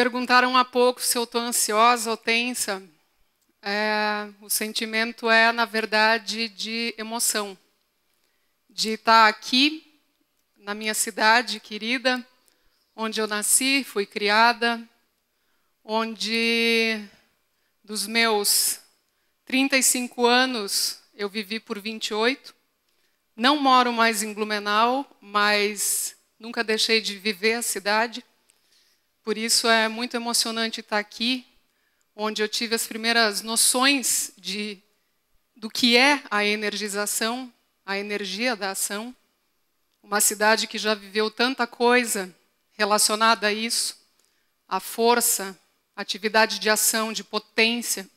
perguntaram há pouco se eu estou ansiosa ou tensa. É, o sentimento é, na verdade, de emoção. De estar aqui, na minha cidade querida, onde eu nasci, fui criada, onde dos meus 35 anos eu vivi por 28. Não moro mais em Blumenau, mas nunca deixei de viver a cidade. Por isso é muito emocionante estar aqui, onde eu tive as primeiras noções de do que é a energização, a energia da ação. Uma cidade que já viveu tanta coisa relacionada a isso, a força, atividade de ação, de potência,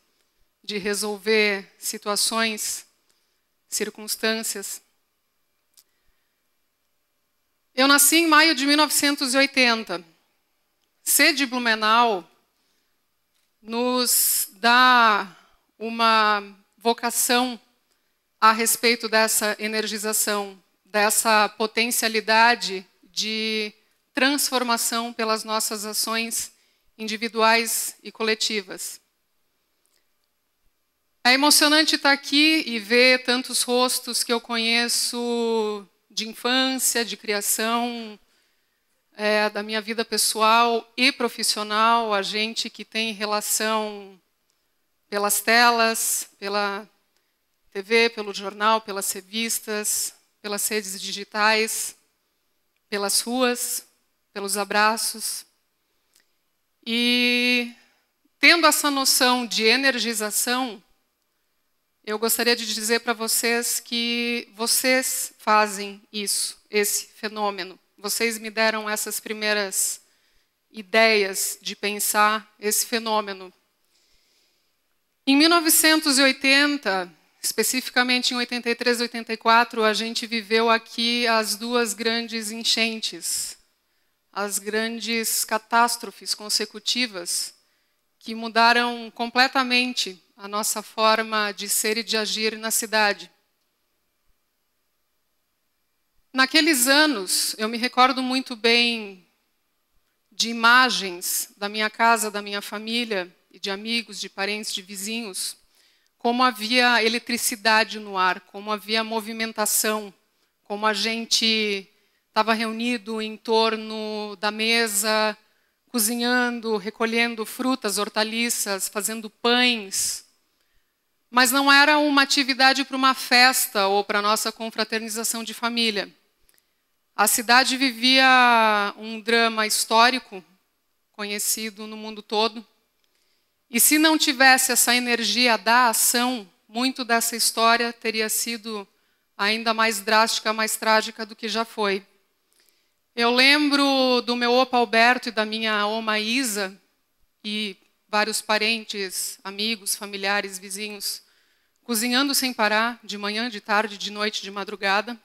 de resolver situações, circunstâncias. Eu nasci em maio de 1980 ser de Blumenau nos dá uma vocação a respeito dessa energização, dessa potencialidade de transformação pelas nossas ações individuais e coletivas. É emocionante estar aqui e ver tantos rostos que eu conheço de infância, de criação, é, da minha vida pessoal e profissional, a gente que tem relação pelas telas, pela TV, pelo jornal, pelas revistas, pelas redes digitais, pelas ruas, pelos abraços. E tendo essa noção de energização, eu gostaria de dizer para vocês que vocês fazem isso, esse fenômeno vocês me deram essas primeiras ideias de pensar esse fenômeno. Em 1980, especificamente em 83 e 84, a gente viveu aqui as duas grandes enchentes, as grandes catástrofes consecutivas que mudaram completamente a nossa forma de ser e de agir na cidade. Naqueles anos, eu me recordo muito bem de imagens da minha casa, da minha família, e de amigos, de parentes, de vizinhos, como havia eletricidade no ar, como havia movimentação, como a gente estava reunido em torno da mesa, cozinhando, recolhendo frutas, hortaliças, fazendo pães. Mas não era uma atividade para uma festa ou para nossa confraternização de família. A cidade vivia um drama histórico conhecido no mundo todo. E se não tivesse essa energia da ação, muito dessa história teria sido ainda mais drástica, mais trágica do que já foi. Eu lembro do meu opa Alberto e da minha oma Isa e vários parentes, amigos, familiares, vizinhos, cozinhando sem parar, de manhã, de tarde, de noite, de madrugada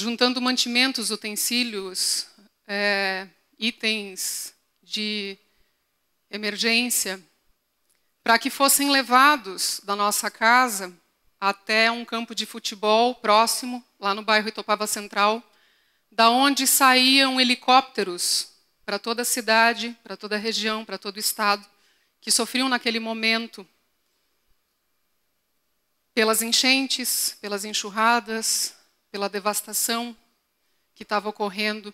juntando mantimentos, utensílios, é, itens de emergência, para que fossem levados da nossa casa até um campo de futebol próximo, lá no bairro Itopava Central, da onde saíam helicópteros para toda a cidade, para toda a região, para todo o estado, que sofriam naquele momento pelas enchentes, pelas enxurradas, pela devastação que estava ocorrendo.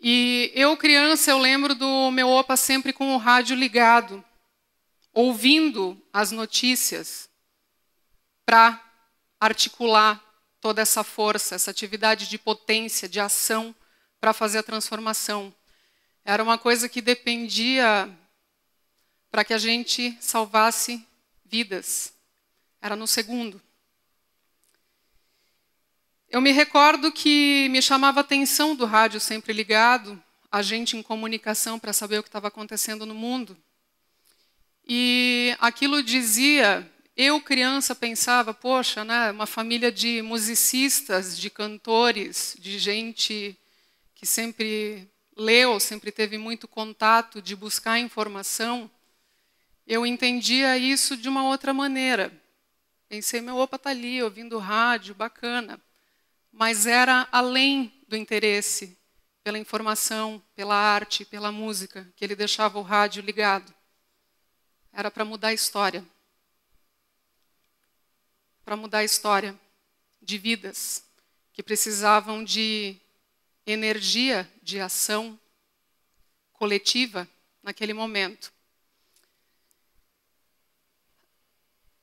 E eu, criança, eu lembro do meu opa sempre com o rádio ligado, ouvindo as notícias para articular toda essa força, essa atividade de potência, de ação para fazer a transformação. Era uma coisa que dependia para que a gente salvasse vidas. Era no segundo. Eu me recordo que me chamava a atenção do rádio sempre ligado, a gente em comunicação para saber o que estava acontecendo no mundo. E aquilo dizia, eu criança pensava, poxa, né, uma família de musicistas, de cantores, de gente que sempre leu, sempre teve muito contato de buscar informação. Eu entendia isso de uma outra maneira. Pensei, meu opa tá ali, ouvindo rádio, bacana mas era além do interesse pela informação, pela arte, pela música, que ele deixava o rádio ligado. Era para mudar a história. Para mudar a história de vidas que precisavam de energia de ação coletiva naquele momento.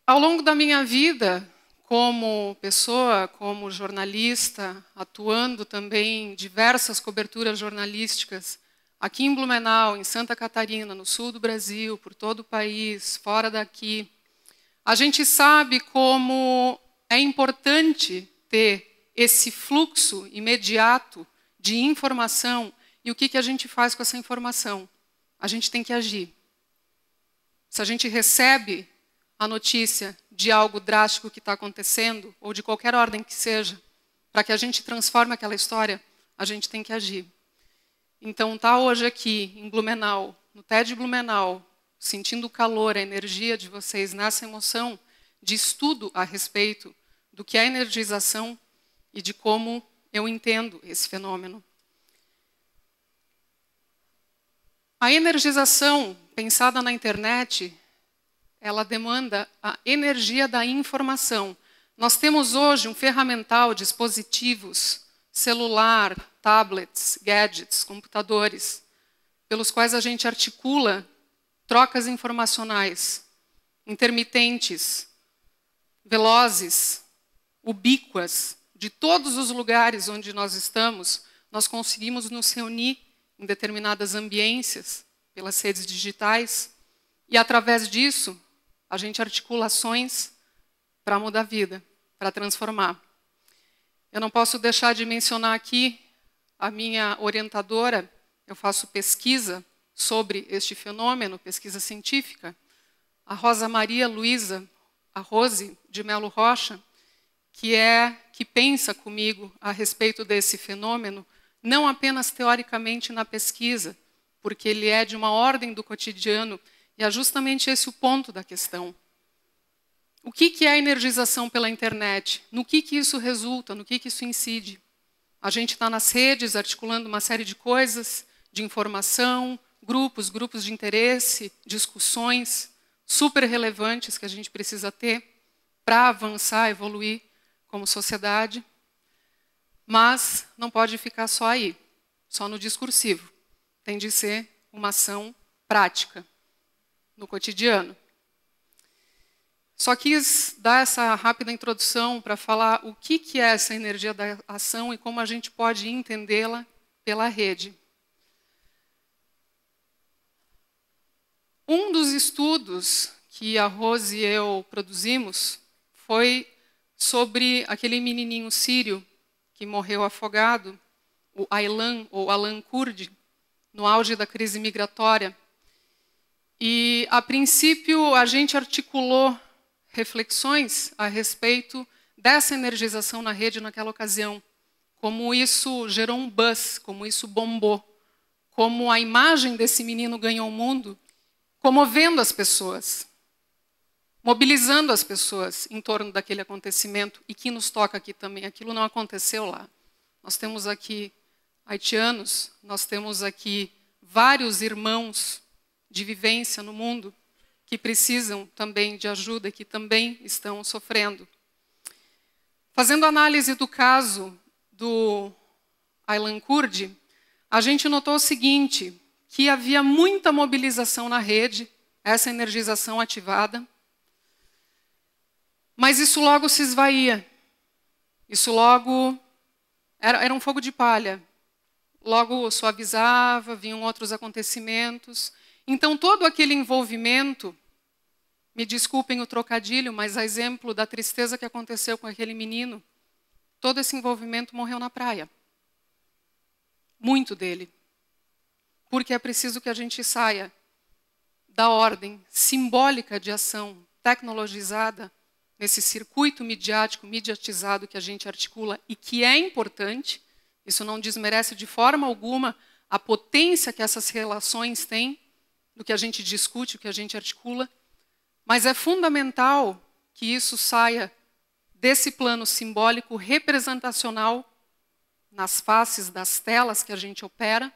Ao longo da minha vida, como pessoa, como jornalista, atuando também em diversas coberturas jornalísticas aqui em Blumenau, em Santa Catarina, no sul do Brasil, por todo o país, fora daqui. A gente sabe como é importante ter esse fluxo imediato de informação e o que, que a gente faz com essa informação. A gente tem que agir. Se a gente recebe a notícia de algo drástico que está acontecendo, ou de qualquer ordem que seja, para que a gente transforme aquela história, a gente tem que agir. Então, estar tá hoje aqui, em Blumenau, no TED Blumenau, sentindo o calor, a energia de vocês nessa emoção de estudo a respeito do que é energização e de como eu entendo esse fenômeno. A energização pensada na internet ela demanda a energia da informação. Nós temos hoje um ferramental, dispositivos, celular, tablets, gadgets, computadores, pelos quais a gente articula trocas informacionais intermitentes, velozes, ubíquas, de todos os lugares onde nós estamos, nós conseguimos nos reunir em determinadas ambiências pelas redes digitais e através disso a gente articula ações para mudar a vida, para transformar. Eu não posso deixar de mencionar aqui a minha orientadora, eu faço pesquisa sobre este fenômeno, pesquisa científica, a Rosa Maria Luiza, a Rose de Melo Rocha, que é que pensa comigo a respeito desse fenômeno, não apenas teoricamente na pesquisa, porque ele é de uma ordem do cotidiano e é justamente esse o ponto da questão. O que, que é a energização pela internet? No que, que isso resulta? No que, que isso incide? A gente está nas redes articulando uma série de coisas, de informação, grupos, grupos de interesse, discussões super relevantes que a gente precisa ter para avançar, evoluir como sociedade. Mas não pode ficar só aí, só no discursivo. Tem de ser uma ação prática no cotidiano. Só quis dar essa rápida introdução para falar o que, que é essa energia da ação e como a gente pode entendê-la pela rede. Um dos estudos que a Rose e eu produzimos foi sobre aquele menininho sírio que morreu afogado, o Aylan ou Alan Kurdi, no auge da crise migratória e, a princípio, a gente articulou reflexões a respeito dessa energização na rede naquela ocasião, como isso gerou um buzz, como isso bombou, como a imagem desse menino ganhou o mundo, comovendo as pessoas, mobilizando as pessoas em torno daquele acontecimento e que nos toca aqui também. Aquilo não aconteceu lá. Nós temos aqui haitianos, nós temos aqui vários irmãos de vivência no mundo que precisam também de ajuda, que também estão sofrendo. Fazendo análise do caso do Aylan Kurdi, a gente notou o seguinte, que havia muita mobilização na rede, essa energização ativada, mas isso logo se esvaía. Isso logo era, era um fogo de palha. Logo suavizava, vinham outros acontecimentos. Então, todo aquele envolvimento, me desculpem o trocadilho, mas a exemplo da tristeza que aconteceu com aquele menino, todo esse envolvimento morreu na praia. Muito dele. Porque é preciso que a gente saia da ordem simbólica de ação tecnologizada, nesse circuito midiático, mediatizado que a gente articula e que é importante, isso não desmerece de forma alguma a potência que essas relações têm do que a gente discute, o que a gente articula, mas é fundamental que isso saia desse plano simbólico representacional nas faces das telas que a gente opera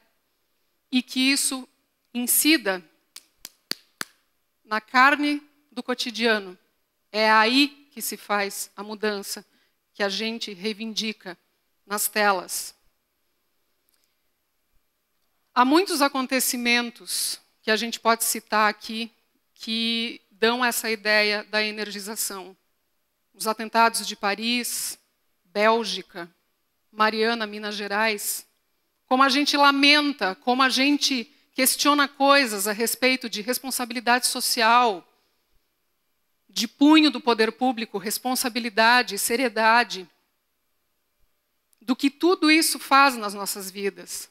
e que isso incida na carne do cotidiano. É aí que se faz a mudança que a gente reivindica nas telas. Há muitos acontecimentos que a gente pode citar aqui que dão essa ideia da energização. Os atentados de Paris, Bélgica, Mariana, Minas Gerais. Como a gente lamenta, como a gente questiona coisas a respeito de responsabilidade social, de punho do poder público, responsabilidade, seriedade, do que tudo isso faz nas nossas vidas.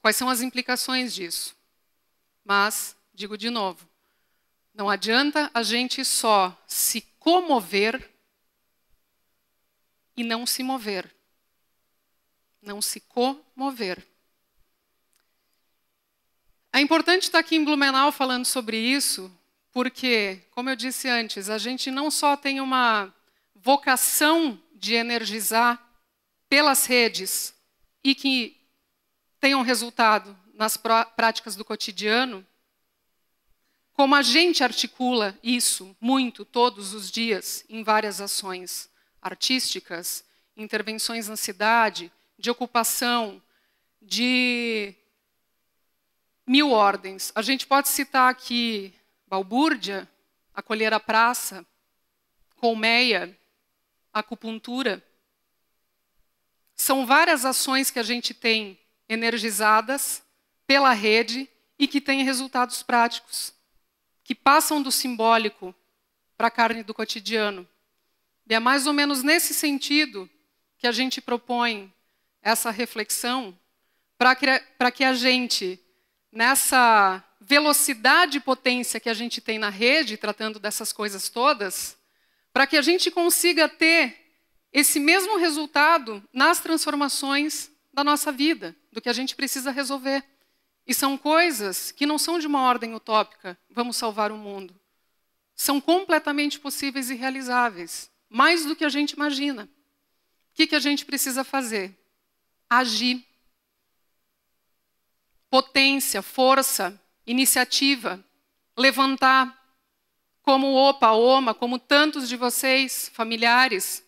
Quais são as implicações disso? Mas, digo de novo, não adianta a gente só se comover e não se mover. Não se comover. É importante estar aqui em Blumenau falando sobre isso, porque, como eu disse antes, a gente não só tem uma vocação de energizar pelas redes e que tenham resultado nas práticas do cotidiano, como a gente articula isso muito todos os dias em várias ações artísticas, intervenções na cidade, de ocupação, de mil ordens. A gente pode citar aqui balbúrdia, acolher a praça, colmeia, acupuntura. São várias ações que a gente tem energizadas pela rede e que tem resultados práticos, que passam do simbólico para a carne do cotidiano. E é mais ou menos nesse sentido que a gente propõe essa reflexão para que, que a gente, nessa velocidade e potência que a gente tem na rede, tratando dessas coisas todas, para que a gente consiga ter esse mesmo resultado nas transformações da nossa vida, do que a gente precisa resolver. E são coisas que não são de uma ordem utópica, vamos salvar o mundo. São completamente possíveis e realizáveis, mais do que a gente imagina. O que, que a gente precisa fazer? Agir. Potência, força, iniciativa, levantar. Como Opa, Oma, como tantos de vocês, familiares,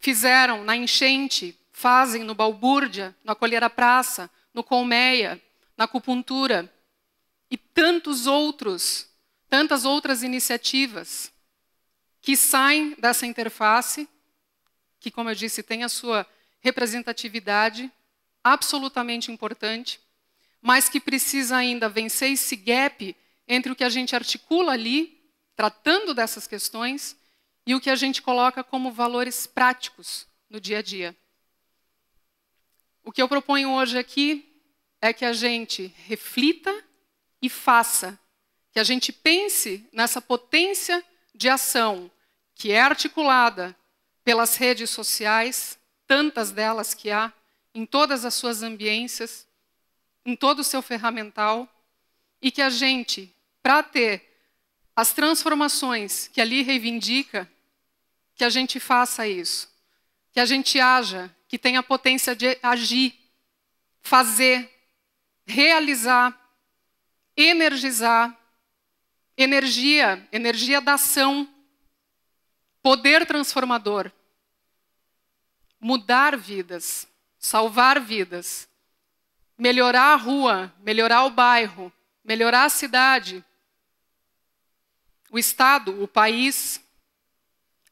fizeram na enchente, fazem no Balbúrdia, acolher Colheira Praça, no Colmeia, na acupuntura e tantos outros, tantas outras iniciativas que saem dessa interface, que, como eu disse, tem a sua representatividade absolutamente importante, mas que precisa ainda vencer esse gap entre o que a gente articula ali, tratando dessas questões, e o que a gente coloca como valores práticos no dia a dia. O que eu proponho hoje aqui é que a gente reflita e faça, que a gente pense nessa potência de ação que é articulada pelas redes sociais, tantas delas que há, em todas as suas ambiências, em todo o seu ferramental, e que a gente, para ter as transformações que ali reivindica, que a gente faça isso, que a gente haja, que tenha a potência de agir, fazer, realizar, energizar, energia, energia da ação, poder transformador, mudar vidas, salvar vidas, melhorar a rua, melhorar o bairro, melhorar a cidade, o Estado, o país,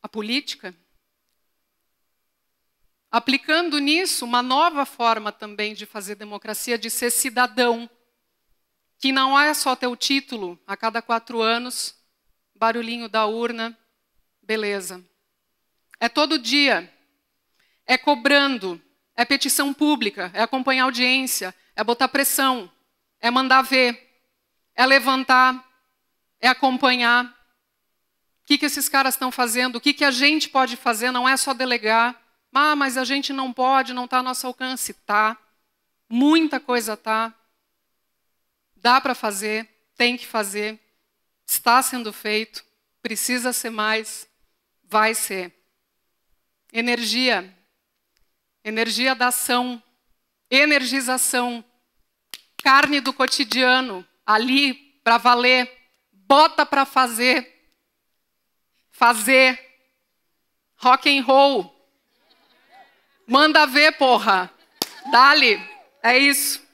a política. Aplicando nisso uma nova forma também de fazer democracia, de ser cidadão, que não é só ter o título a cada quatro anos, barulhinho da urna, beleza. É todo dia, é cobrando, é petição pública, é acompanhar audiência, é botar pressão, é mandar ver, é levantar, é acompanhar. O que, que esses caras estão fazendo? O que, que a gente pode fazer? Não é só delegar ah, mas a gente não pode, não está ao nosso alcance. Tá. Muita coisa tá. Dá para fazer, tem que fazer. Está sendo feito, precisa ser mais, vai ser. Energia. Energia da ação. Energização. Carne do cotidiano, ali para valer. Bota para fazer. Fazer. Rock and roll Manda ver, porra. Dali. É isso.